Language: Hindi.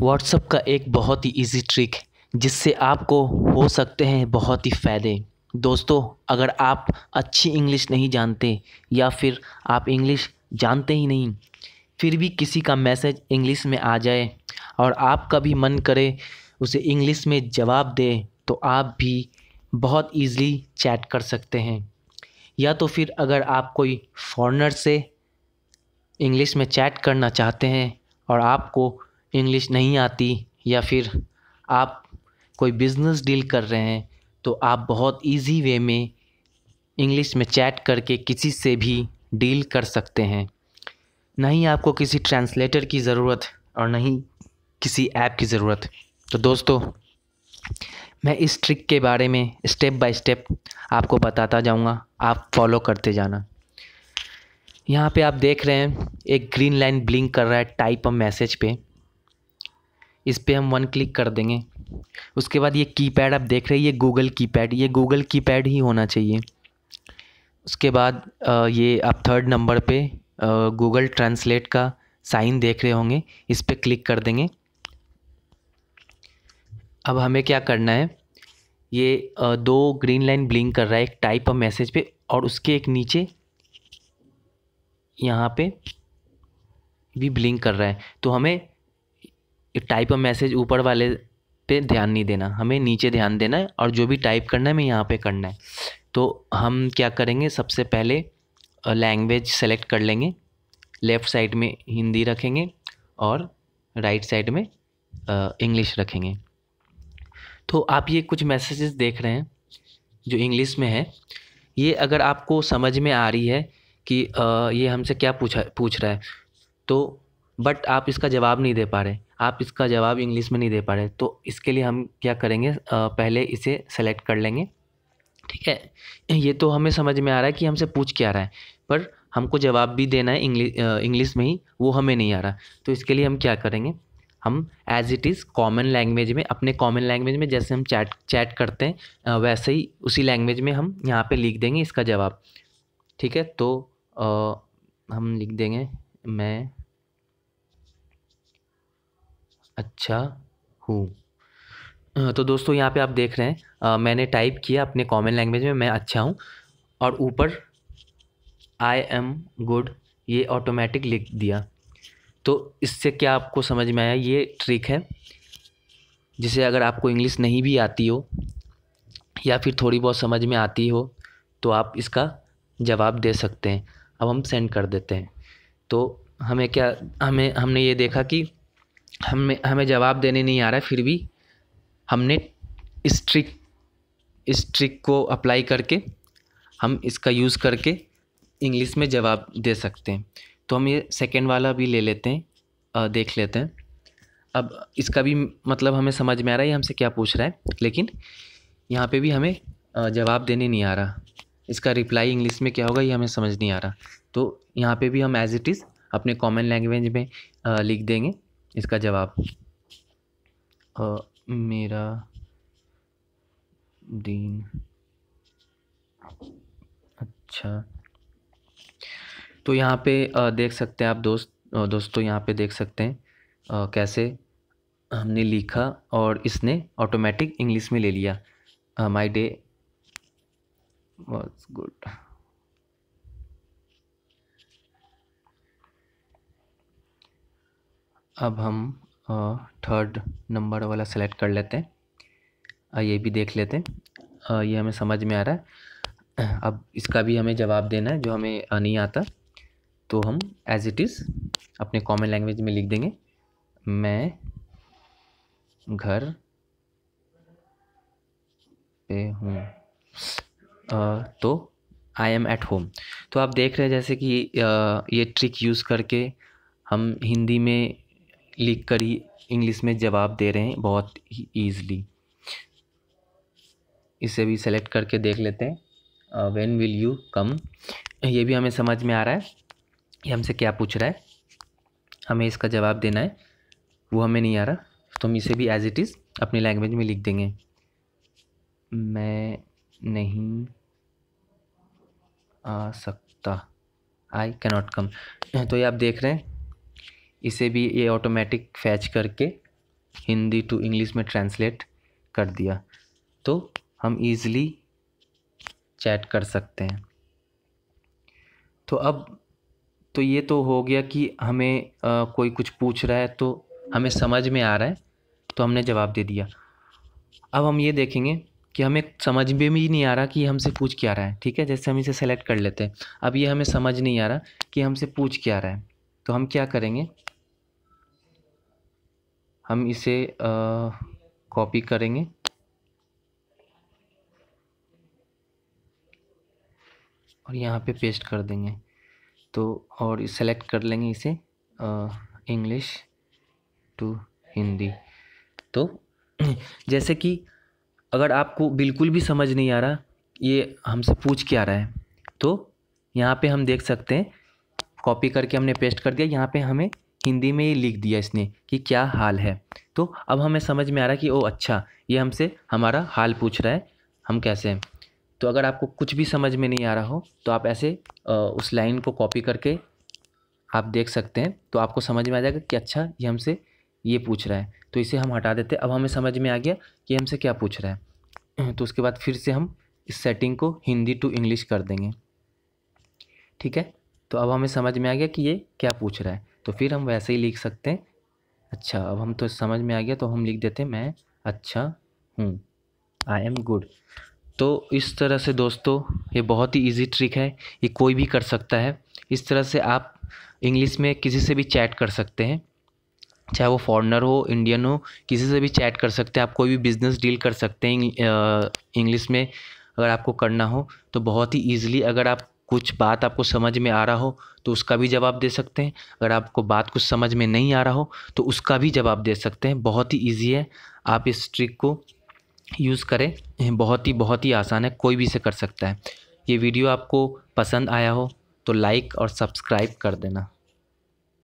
व्हाट्सअप का एक बहुत ही इजी ट्रिक जिससे आपको हो सकते हैं बहुत ही फ़ायदे दोस्तों अगर आप अच्छी इंग्लिश नहीं जानते या फिर आप इंग्लिश जानते ही नहीं फिर भी किसी का मैसेज इंग्लिश में आ जाए और आपका भी मन करे उसे इंग्लिश में जवाब दे तो आप भी बहुत इजीली चैट कर सकते हैं या तो फिर अगर आप कोई फॉरेनर से इंग्लिश में चैट करना चाहते हैं और आपको इंग्लिश नहीं आती या फिर आप कोई बिज़नेस डील कर रहे हैं तो आप बहुत ईज़ी वे में इंग्लिश में चैट करके किसी से भी डील कर सकते हैं ना ही आपको किसी ट्रांसलेटर की ज़रूरत और ना ही किसी ऐप की ज़रूरत तो दोस्तों मैं इस ट्रिक के बारे में स्टेप बाय स्टेप आपको बताता जाऊंगा आप फॉलो करते जाना यहाँ पे आप देख रहे हैं एक ग्रीन लाइन ब्लिंक कर रहा है टाइप अ मैसेज पे इस पर हम वन क्लिक कर देंगे उसके बाद ये कीपैड आप देख रहे हैं ये गूगल कीपैड ये गूगल कीपैड ही होना चाहिए उसके बाद ये आप थर्ड नंबर पे गूगल ट्रांसलेट का साइन देख रहे होंगे इस पर क्लिक कर देंगे अब हमें क्या करना है ये दो ग्रीन लाइन ब्लिंक कर रहा है एक टाइप ऑफ मैसेज पे और उसके एक नीचे यहाँ पे भी ब्लिंक कर रहा है तो हमें टाइप अ मैसेज ऊपर वाले पे ध्यान नहीं देना हमें नीचे ध्यान देना है और जो भी टाइप करना है हमें यहाँ पे करना है तो हम क्या करेंगे सबसे पहले लैंग्वेज सेलेक्ट कर लेंगे लेफ़्ट साइड में हिंदी रखेंगे और राइट साइड में इंग्लिश रखेंगे तो आप ये कुछ मैसेजेस देख रहे हैं जो इंग्लिश में है ये अगर आपको समझ में आ रही है कि आ, ये हमसे क्या पूछा पूछ रहा है तो बट आप इसका जवाब नहीं दे पा रहे आप इसका जवाब इंग्लिश में नहीं दे पा रहे तो इसके लिए हम क्या करेंगे पहले इसे सेलेक्ट कर लेंगे ठीक है ये तो हमें समझ में आ रहा है कि हमसे पूछ क्या रहा है पर हमको जवाब भी देना है इंग्लिश इंग्लिश में ही वो हमें नहीं आ रहा तो इसके लिए हम क्या करेंगे हम as it is common language में अपने कॉमन लैंग्वेज में जैसे हम चैट चैट करते हैं वैसे ही उसी लैंग्वेज में हम यहाँ पे लिख देंगे इसका जवाब ठीक है तो आ, हम लिख देंगे मैं अच्छा हूँ तो दोस्तों यहाँ पे आप देख रहे हैं आ, मैंने टाइप किया अपने कॉमन लैंग्वेज में मैं अच्छा हूँ और ऊपर आई एम गुड ये ऑटोमेटिक लिख दिया तो इससे क्या आपको समझ में आया ये ट्रिक है जिसे अगर आपको इंग्लिश नहीं भी आती हो या फिर थोड़ी बहुत समझ में आती हो तो आप इसका जवाब दे सकते हैं अब हम सेंड कर देते हैं तो हमें क्या हमें हमने ये देखा कि हमें हमें जवाब देने नहीं आ रहा है फिर भी हमने इस ट्रिक इस ट्रिक को अप्लाई करके हम इसका यूज़ करके इंग्लिश में जवाब दे सकते हैं तो हम ये सेकेंड वाला भी ले लेते हैं आ, देख लेते हैं अब इसका भी मतलब हमें समझ में आ रहा है हमसे क्या पूछ रहा है लेकिन यहाँ पे भी हमें जवाब देने नहीं आ रहा इसका रिप्लाई इंग्लिश में क्या होगा ये हमें समझ नहीं आ रहा तो यहाँ पे भी हम एज इट इज़ अपने कॉमन लैंग्वेज में लिख देंगे इसका जवाब मेरा दिन अच्छा तो यहाँ पे देख सकते हैं आप दोस्त दोस्तों यहाँ पे देख सकते हैं कैसे हमने लिखा और इसने ऑटोमेटिक इंग्लिश में ले लिया माई डे वॉज गुड अब हम थर्ड नंबर वाला सेलेक्ट कर लेते हैं ये भी देख लेते हैं ये हमें समझ में आ रहा है अब इसका भी हमें जवाब देना है जो हमें नहीं आता तो हम एज इट इज़ अपने कॉमन लैंग्वेज में लिख देंगे मैं घर पे हूँ तो आई एम एट होम तो आप देख रहे हैं जैसे कि ये ट्रिक यूज़ करके हम हिंदी में लिख कर ही इंग्लिश में जवाब दे रहे हैं बहुत ही ईजली इसे भी सेलेक्ट करके देख लेते हैं वेन विल यू कम ये भी हमें समझ में आ रहा है ये हमसे क्या पूछ रहा है हमें इसका जवाब देना है वो हमें नहीं आ रहा तो हम इसे भी एज इट इज़ अपनी लैंग्वेज में लिख देंगे मैं नहीं आ सकता आई कैनॉट कम तो ये आप देख रहे हैं इसे भी ये ऑटोमेटिक फैच करके हिंदी टू इंग्लिश में ट्रांसलेट कर दिया तो हम ईज़िली चैट कर सकते हैं तो अब तो ये तो हो गया कि हमें आ, कोई कुछ पूछ रहा है तो हमें समझ में आ रहा है तो हमने जवाब दे दिया अब हम ये देखेंगे कि हमें समझ में भी नहीं आ रहा कि हमसे पूछ क्या रहा है ठीक है जैसे हम इसे सेलेक्ट कर लेते हैं अब ये हमें समझ नहीं आ रहा कि हमसे पूछ क्या रहा है तो हम क्या करेंगे हम इसे कॉपी करेंगे और यहाँ पे पेस्ट कर देंगे तो और सेलेक्ट कर लेंगे इसे इंग्लिश टू हिंदी तो जैसे कि अगर आपको बिल्कुल भी समझ नहीं आ रहा ये हमसे पूछ के आ रहा है तो यहाँ पे हम देख सकते हैं कॉपी करके हमने पेस्ट कर दिया यहाँ पे हमें हिंदी में ही लिख दिया इसने कि क्या हाल है तो अब हमें समझ में आ रहा है कि ओ अच्छा ये हमसे हमारा हाल पूछ रहा है हम कैसे हैं तो अगर आपको कुछ भी समझ में नहीं आ रहा हो तो आप ऐसे उस लाइन को कॉपी करके आप देख सकते हैं तो आपको समझ में आ जाएगा कि अच्छा ये हमसे ये पूछ रहा है तो इसे हम हटा देते अब हमें समझ में आ गया कि हमसे क्या पूछ रहा है तो उसके बाद फिर से हम इस सेटिंग को हिंदी टू इंग्लिश कर देंगे ठीक है तो अब हमें समझ में आ गया कि ये क्या पूछ रहा है तो फिर हम वैसे ही लिख सकते हैं अच्छा अब हम तो समझ में आ गया तो हम लिख देते हैं मैं अच्छा हूँ आई एम गुड तो इस तरह से दोस्तों ये बहुत ही इजी ट्रिक है ये कोई भी कर सकता है इस तरह से आप इंग्लिश में किसी से भी चैट कर सकते हैं चाहे वो फ़ॉरनर हो इंडियन हो किसी से भी चैट कर सकते हैं आप कोई भी बिज़नेस डील कर सकते हैं इंग्लिश में अगर आपको करना हो तो बहुत ही ईजिली अगर आप कुछ बात आपको समझ में आ रहा हो तो उसका भी जवाब दे सकते हैं अगर आपको बात कुछ समझ में नहीं आ रहा हो तो उसका भी जवाब दे सकते हैं बहुत ही ईजी है आप इस ट्रिक को यूज़ करें बहुत ही बहुत ही आसान है कोई भी से कर सकता है ये वीडियो आपको पसंद आया हो तो लाइक और सब्सक्राइब कर देना